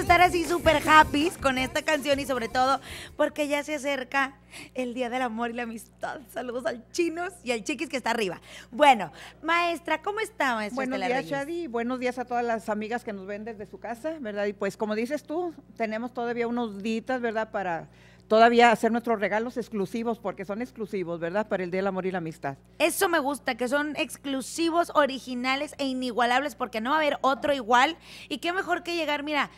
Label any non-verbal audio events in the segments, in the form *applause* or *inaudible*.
estar así súper happy con esta canción y sobre todo porque ya se acerca el Día del Amor y la Amistad. Saludos al Chinos y al Chiquis que está arriba. Bueno, maestra, ¿cómo está, Buenos días, Shadi. Buenos días a todas las amigas que nos ven desde su casa, ¿verdad? Y pues, como dices tú, tenemos todavía unos días, ¿verdad? Para todavía hacer nuestros regalos exclusivos, porque son exclusivos, ¿verdad? Para el Día del Amor y la Amistad. Eso me gusta, que son exclusivos, originales e inigualables, porque no va a haber otro igual. Y qué mejor que llegar, mira,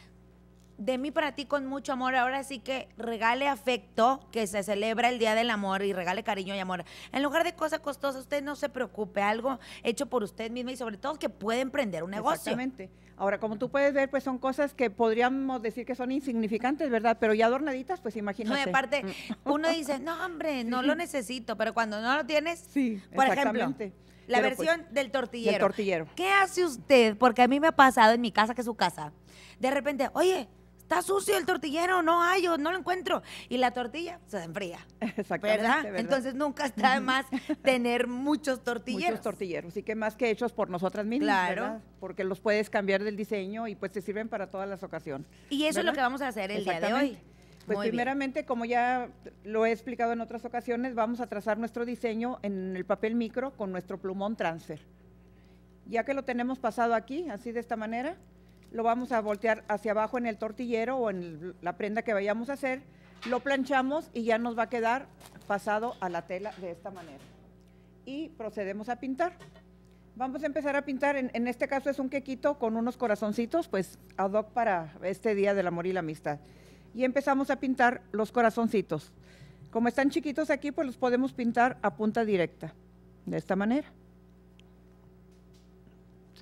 de mí para ti con mucho amor. Ahora sí que regale afecto, que se celebra el Día del Amor y regale cariño y amor. En lugar de cosas costosas, usted no se preocupe, algo hecho por usted misma y sobre todo que puede emprender un negocio. Exactamente. Ahora, como tú puedes ver, pues son cosas que podríamos decir que son insignificantes, ¿verdad? Pero ya adornaditas, pues imagínate. No, y aparte, mm. uno *laughs* dice, no, hombre, no lo necesito, pero cuando no lo tienes, sí, por ejemplo. La pues, versión del tortillero. Del tortillero. ¿Qué hace usted? Porque a mí me ha pasado en mi casa, que es su casa. De repente, oye, está sucio el tortillero, no hay, yo no lo encuentro. Y la tortilla se enfría. Exactamente. ¿verdad? Entonces nunca está de más *laughs* tener muchos tortilleros. Muchos tortilleros, y que más que hechos por nosotras mismas. Claro. ¿verdad? Porque los puedes cambiar del diseño y pues te sirven para todas las ocasiones. Y eso es lo que vamos a hacer el día de hoy. Pues primeramente, como ya lo he explicado en otras ocasiones, vamos a trazar nuestro diseño en el papel micro con nuestro plumón transfer. Ya que lo tenemos pasado aquí, así de esta manera, lo vamos a voltear hacia abajo en el tortillero o en la prenda que vayamos a hacer, lo planchamos y ya nos va a quedar pasado a la tela de esta manera. Y procedemos a pintar. Vamos a empezar a pintar, en, en este caso es un quequito con unos corazoncitos, pues ad hoc para este Día del Amor y la Amistad. Y empezamos a pintar los corazoncitos. Como están chiquitos aquí, pues los podemos pintar a punta directa, de esta manera.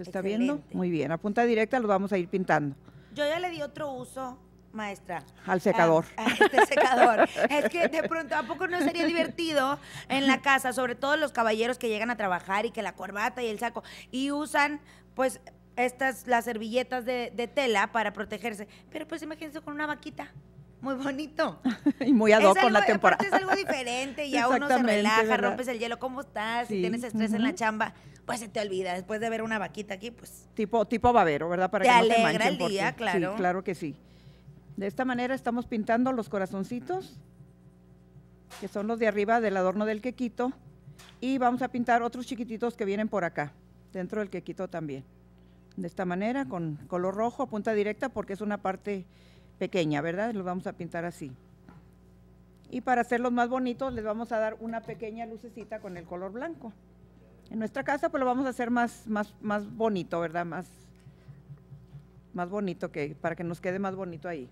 ¿Se está viendo? Muy bien, a punta directa los vamos a ir pintando. Yo ya le di otro uso, maestra. Al secador. A, este *laughs* secador. es que de pronto, ¿a poco no sería divertido en la casa? Sobre todo los caballeros que llegan a trabajar y que la corbata y el saco y usan, pues, estas, las servilletas de tela para protegerse. Pero pues imagínense con una vaquita muy bonito. *laughs* y muy ad con la temporada. Es algo diferente, ya uno se relaja, rompes el hielo, ¿cómo estás? Si tienes estrés en la chamba, pues se te olvida. Después de ver una vaquita aquí, pues. Tipo, tipo babero, ¿verdad? Para te que alegra no el día, claro. Sí, claro que sí. De esta manera estamos pintando los corazoncitos, que son los de arriba del adorno del quequito, y vamos a pintar otros chiquititos que vienen por acá, dentro del quequito también. De esta manera, con color rojo, punta directa, porque es una parte pequeña, ¿verdad? Los vamos a pintar así. Y para hacerlos más bonitos les vamos a dar una pequeña lucecita con el color blanco. En nuestra casa pues lo vamos a hacer más, más, más bonito, ¿verdad? Más, más bonito que para que nos quede más bonito ahí.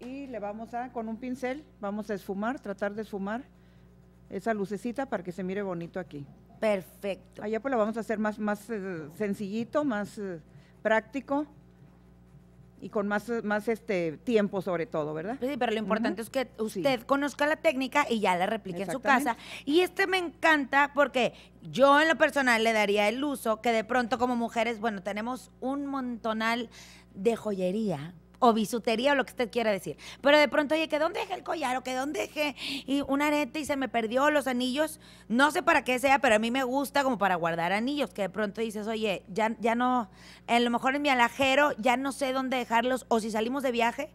Y le vamos a, con un pincel, vamos a esfumar, tratar de esfumar esa lucecita para que se mire bonito aquí. Perfecto. Allá pues lo vamos a hacer más, más eh, sencillito, más eh, práctico y con más, más este tiempo sobre todo, ¿verdad? Pues sí, pero lo importante es que usted conozca la técnica y ya la replique en su casa. Y este me encanta porque yo en lo personal le daría el uso que de pronto como mujeres, bueno, tenemos un montonal de joyería o bisutería o lo que usted quiera decir. Pero de pronto, oye, que dónde dejé el collar o que dónde dejé y un arete y se me perdió los anillos. No sé para qué sea, pero a mí me gusta como para guardar anillos, que de pronto dices, oye, ya, ya no, a lo mejor en mi alajero ya no sé dónde dejarlos o si salimos de viaje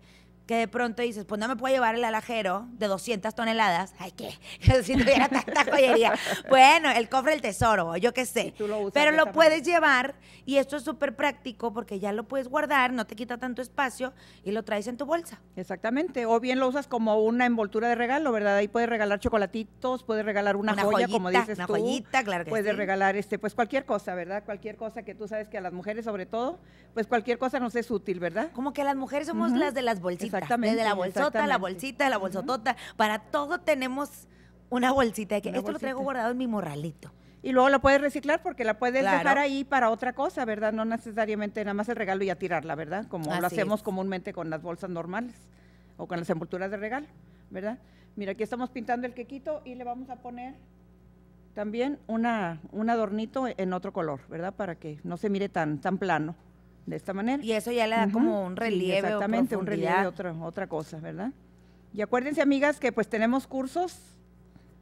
que de pronto dices, pues no me puedo llevar el alajero de 200 toneladas. Ay, ¿qué? *laughs* si tuviera *laughs* tanta joyería. bueno, el cofre del tesoro, yo qué sé. Lo Pero lo puedes llevar y esto es súper práctico porque ya lo puedes guardar, no te quita tanto espacio y lo traes en tu bolsa. Exactamente. O bien lo usas como una envoltura de regalo, ¿verdad? Ahí puedes regalar chocolatitos, puedes regalar una, joya, como dices tú. Una joyita, claro que Puedes regalar este, pues cualquier cosa, ¿verdad? Cualquier cosa que tú sabes que a las mujeres, sobre todo, pues cualquier cosa nos es útil, ¿verdad? Como que las mujeres somos las de las bolsitas Exactamente. Desde la bolsota, la bolsita, la bolsotota. Para todo tenemos una bolsita. que esto lo traigo guardado en mi morralito. Y luego la puedes reciclar porque la puedes dejar ahí para otra cosa, ¿verdad? No necesariamente nada más el regalo y a tirarla, ¿verdad? Como lo hacemos comúnmente con las bolsas normales o con las envolturas de regalo, ¿verdad? Mira, aquí estamos pintando el quequito y le vamos a poner también una, un adornito en otro color, ¿verdad? Para que no se mire tan, tan plano de esta manera. Y eso ya le da como un relieve. exactamente, un relieve, otra, otra cosa, ¿verdad? Y acuérdense, amigas, que pues tenemos cursos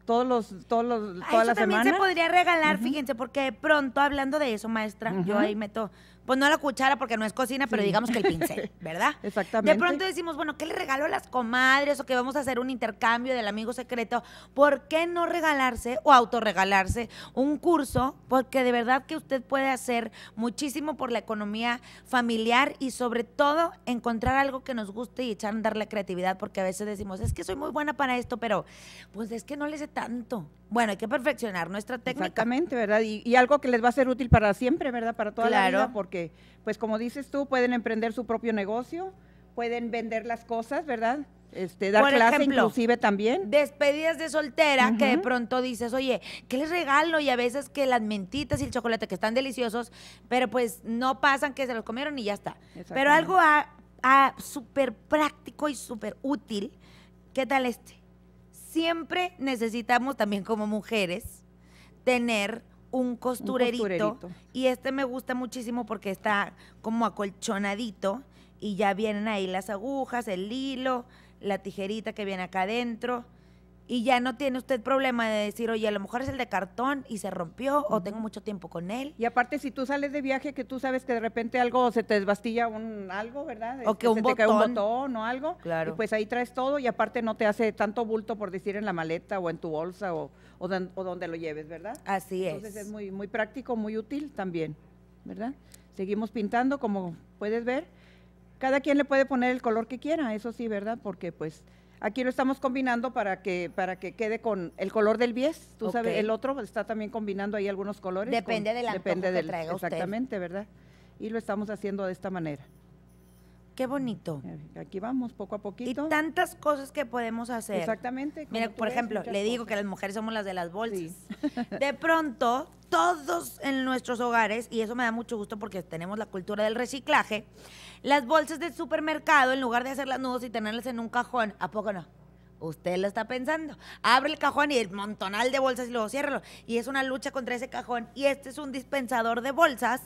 todos los, todos los, todas las semanas. también se podría regalar, fíjense, porque pronto, hablando de eso, maestra, yo ahí meto pues no la cuchara porque no es cocina, pero digamos que el pincel, *laughs* ¿verdad? Exactamente. De pronto decimos, bueno, ¿qué le regalo a las comadres o que vamos a hacer un intercambio del amigo secreto? ¿Por qué no regalarse o autorregalarse un curso? Porque de verdad que usted puede hacer muchísimo por la economía familiar y sobre todo encontrar algo que nos guste y echar a andar la creatividad, porque a veces decimos, es que soy muy buena para esto, pero pues es que no le sé tanto. Bueno, hay que perfeccionar nuestra técnica. Exactamente, ¿verdad? Y, algo que les va a ser útil para siempre, ¿verdad? Para toda la vida, porque pues como dices tú, pueden emprender su propio negocio, pueden vender las cosas, ¿verdad? Este, dar clases clase inclusive también. Despedidas de soltera que de pronto dices, oye, ¿qué les regalo? Y a veces que las mentitas y el chocolate que están deliciosos, pero pues no pasan que se los comieron y ya está. Pero algo súper práctico y súper útil, ¿qué tal este? Siempre necesitamos también como mujeres tener un costurerito, Y este me gusta muchísimo porque está como acolchonadito y ya vienen ahí las agujas, el hilo, la tijerita que viene acá adentro. Y ya no tiene usted problema de decir, oye, a lo mejor es el de cartón y se rompió o tengo mucho tiempo con él. Y aparte, si tú sales de viaje, que tú sabes que de repente algo se te desbastilla un algo, ¿verdad? O este, que, un, botón. Te cae un botón o algo. Claro. Y pues ahí traes todo y aparte no te hace tanto bulto, por decir, en la maleta o en tu bolsa o o, donde lo lleves, ¿verdad? Así es. Entonces es muy, muy práctico, muy útil también, ¿verdad? Seguimos pintando, como puedes ver. Cada quien le puede poner el color que quiera, eso sí, ¿verdad? Porque pues aquí lo estamos combinando para que para que quede con el color del bies. Tú sabes, el otro está también combinando ahí algunos colores. Depende de del depende que traiga Exactamente, ¿verdad? Y lo estamos haciendo de esta manera. Qué bonito. Eh, aquí vamos poco a poquito. Y tantas cosas que podemos hacer. Exactamente. Mira, por ejemplo, le digo que las mujeres somos las de las bolsas. *laughs* De pronto, todos en nuestros hogares, y eso me da mucho gusto porque tenemos la cultura del reciclaje, las bolsas del supermercado, en lugar de hacerlas nudos y tenerlas en un cajón, ¿a poco no? Usted lo está pensando. Abre el cajón y el montonal de bolsas y luego ciérralo. Y es una lucha contra ese cajón. Y este es un dispensador de bolsas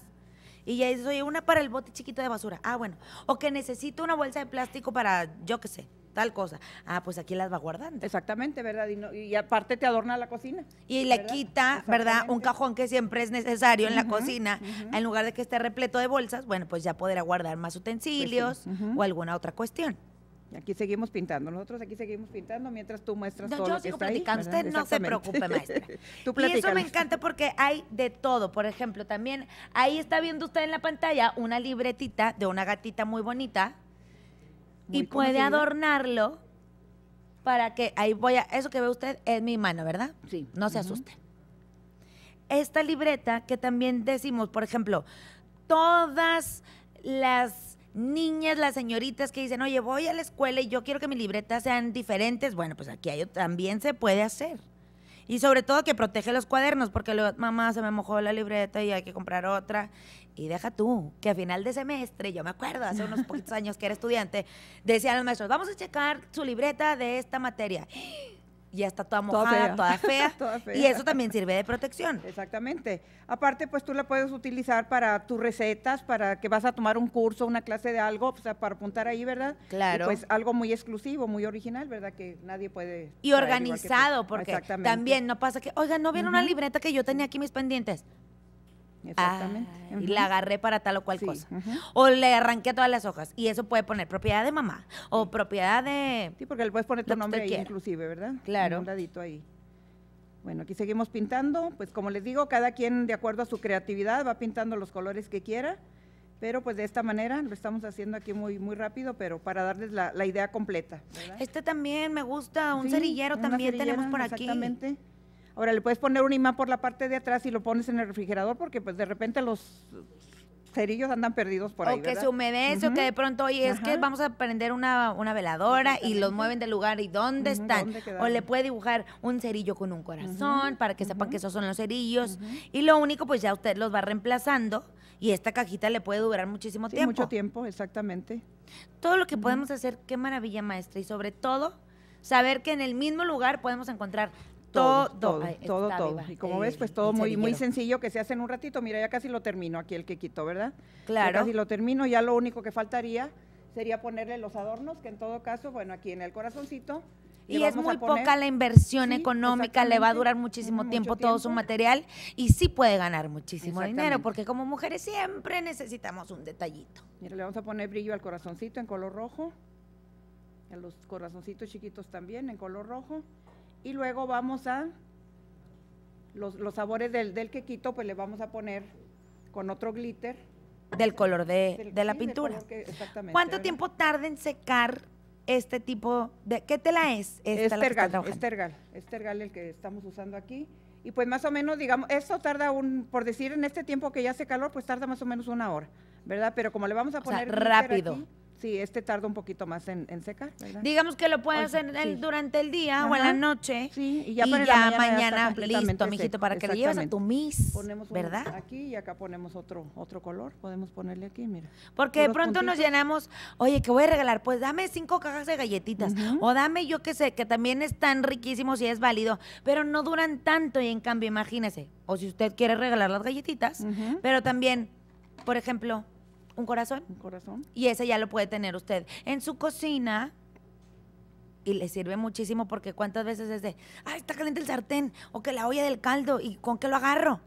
y ya dices, oye, una para el bote chiquito de basura. Ah, bueno. O que necesito una bolsa de plástico para, yo qué sé, tal cosa. Ah, pues aquí las va guardando. Exactamente, ¿verdad? Y, aparte te adorna la cocina. Y le quita, ¿verdad? Un cajón que siempre es necesario en la cocina. En lugar de que esté repleto de bolsas, bueno, pues ya podrá guardar más utensilios pues o alguna otra cuestión. Aquí seguimos pintando, nosotros aquí seguimos pintando mientras tú muestras no, todo lo que está platicando. Usted no se preocupe, maestra. *laughs* y eso me encanta porque hay de todo. Por ejemplo, también ahí está viendo usted en la pantalla una libretita de una gatita muy bonita y puede adornarlo para que ahí voy a eso que ve usted es mi mano, ¿verdad? Sí. No se asuste. Esta libreta que también decimos, por ejemplo, todas las niñas, las señoritas que dicen, oye, voy a la escuela y yo quiero que mis libretas sean diferentes, bueno, pues aquí también se puede hacer. Y sobre todo que protege los cuadernos, porque luego, mamá, se me mojó la libreta y hay que comprar otra. Y deja tú, que a final de semestre, yo me acuerdo, hace unos poquitos *laughs* años que era estudiante, decían los maestros, vamos a checar su libreta de esta materia ya está toda mojada, *laughs* toda fea. Y eso también sirve de protección. Exactamente. Aparte, pues tú la puedes utilizar para tus recetas, para que vas a tomar un curso, una clase de algo, o sea, para apuntar ahí, ¿verdad? Claro. pues algo muy exclusivo, muy original, ¿verdad? Que nadie puede. Y organizado, porque también no pasa que, oiga, ¿no viene una libreta que yo tenía aquí mis pendientes? Exactamente. Ah, y la agarré para tal o cual cosa. O le arranqué todas las hojas. Y eso puede poner propiedad de mamá. O propiedad de. Sí, porque le puedes poner tu nombre ahí, inclusive, ¿verdad? Claro. Un ladito ahí. Bueno, aquí seguimos pintando. Pues como les digo, cada quien de acuerdo a su creatividad va pintando los colores que quiera. Pero pues de esta manera lo estamos haciendo aquí muy muy rápido, pero para darles la, idea completa. Este también me gusta, un cerillero también tenemos por aquí. Exactamente. Ahora le puedes poner un imán por la parte de atrás y lo pones en el refrigerador porque pues de repente los cerillos andan perdidos por ahí. O que se humedece o que de pronto, oye, es que vamos a prender una, veladora y los mueven de lugar y ¿dónde están? o le puede dibujar un cerillo con un corazón para que sepan que esos son los cerillos. Y lo único, pues ya usted los va reemplazando y esta cajita le puede durar muchísimo tiempo. Mucho tiempo, exactamente. Todo lo que podemos hacer, qué maravilla maestra y sobre todo saber que en el mismo lugar podemos encontrar todo, todo, todo, Y como ves, pues todo muy, muy sencillo que se hace en un ratito. Mira, ya casi lo termino aquí el que quitó, ¿verdad? Claro. Ya casi lo termino, ya lo único que faltaría sería ponerle los adornos, que en todo caso, bueno, aquí en el corazoncito. Y es muy poca la inversión económica, le va a durar muchísimo tiempo, todo su material y sí puede ganar muchísimo dinero, porque como mujeres siempre necesitamos un detallito. Mira, le vamos a poner brillo al corazoncito en color rojo, a los corazoncitos chiquitos también en color rojo. Y luego vamos a los, sabores del, del, quequito, pues le vamos a poner con otro glitter. Del color de, la pintura. exactamente, ¿Cuánto tiempo tarda en secar este tipo de... ¿Qué tela es? Esta estergal, tergal, estergal, estergal el que estamos usando aquí. Y pues más o menos, digamos, esto tarda un, por decir, en este tiempo que ya hace calor, pues tarda más o menos una hora, ¿verdad? Pero como le vamos a poner... rápido. Sí, este tarda un poquito más en, secar, ¿verdad? Digamos que lo puedes hacer durante el día o en la noche. Sí, y ya, mañana, listo, mijito, para que lo lleves a tu mis, ponemos ¿verdad? Aquí y acá ponemos otro color, podemos ponerle aquí, mira. Porque de pronto nos llenamos, oye, ¿qué voy a regalar, pues dame cinco cajas de galletitas o dame yo qué sé, que también están riquísimos y es válido, pero no duran tanto y en cambio, imagínese, o si usted quiere regalar las galletitas, pero también, por ejemplo, un corazón. Un corazón. Y ese ya lo puede tener usted en su cocina. Y le sirve muchísimo porque cuántas veces es de, ay, está caliente el sartén o que la olla del caldo y con qué lo agarro.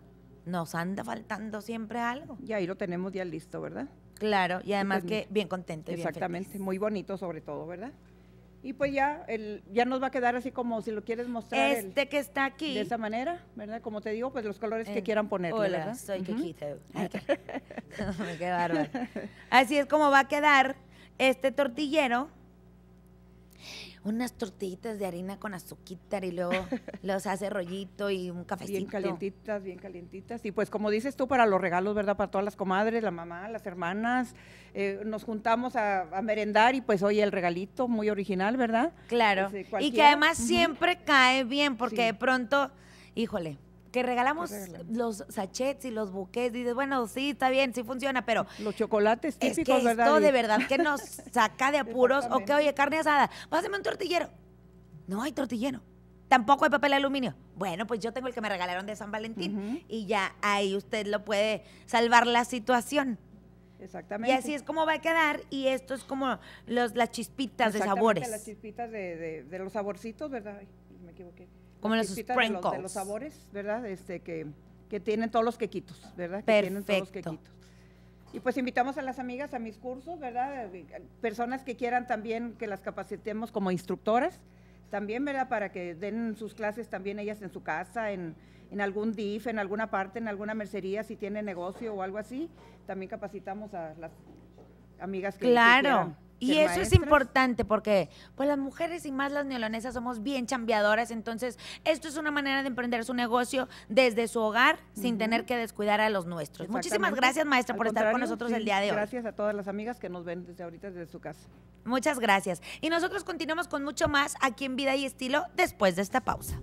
Nos anda faltando siempre algo. Y ahí lo tenemos ya listo, ¿verdad? Claro, y además pues, que bien contento. Exactamente, muy bonito sobre todo, ¿verdad? Y pues ya, el, ya nos va a quedar así como si lo quieres mostrar. Este que está aquí. De esa manera, ¿verdad? Como te digo, pues los colores que eh, quieran poner. Hola, soy *laughs* *laughs* qué bárbaro. Así es como va a quedar este tortillero unas tortillitas de harina con azúcar y luego *laughs* los hace rollito y un cafecito. Bien calientitas, bien calientitas. Y pues como dices tú, para los regalos, ¿verdad? Para todas las comadres, la mamá, las hermanas, eh, nos juntamos a, merendar y pues hoy el regalito muy original, ¿verdad? Claro. Este, y que además siempre cae bien porque de pronto, híjole, que pues regalamos los sachets y los buques. Dices, bueno, sí, está bien, sí funciona, pero. Los chocolates típicos, es que esto, de verdad que nos *laughs* saca de apuros. o que, oye, carne asada, pásame un tortillero. No hay tortillero. Tampoco hay papel de aluminio. Bueno, pues yo tengo el que me regalaron de San Valentín. Y ya ahí usted lo puede salvar la situación. Exactamente. Y así es como va a quedar y esto es como los, las chispitas de sabores. Las chispitas de, los saborcitos, ¿verdad? me equivoqué. Como los De, los, sabores, ¿verdad? Este, que, tienen todos los quequitos, ¿verdad? Que tienen todos los quequitos. Y pues invitamos a las amigas a mis cursos, ¿verdad? Personas que quieran también que las capacitemos como instructoras, también, ¿verdad? Para que den sus clases también ellas en su casa, en, algún DIF, en alguna parte, en alguna mercería, si tienen negocio o algo así. También capacitamos a las amigas que, claro. Y eso es importante porque pues las mujeres y más las neolonesas somos bien chambeadoras, entonces esto es una manera de emprender su negocio desde su hogar sin tener que descuidar a los nuestros. Muchísimas gracias maestra por estar con nosotros el día de hoy. Gracias a todas las amigas que nos ven desde ahorita desde su casa. Muchas gracias. Y nosotros continuamos con mucho más aquí en Vida y Estilo después de esta pausa.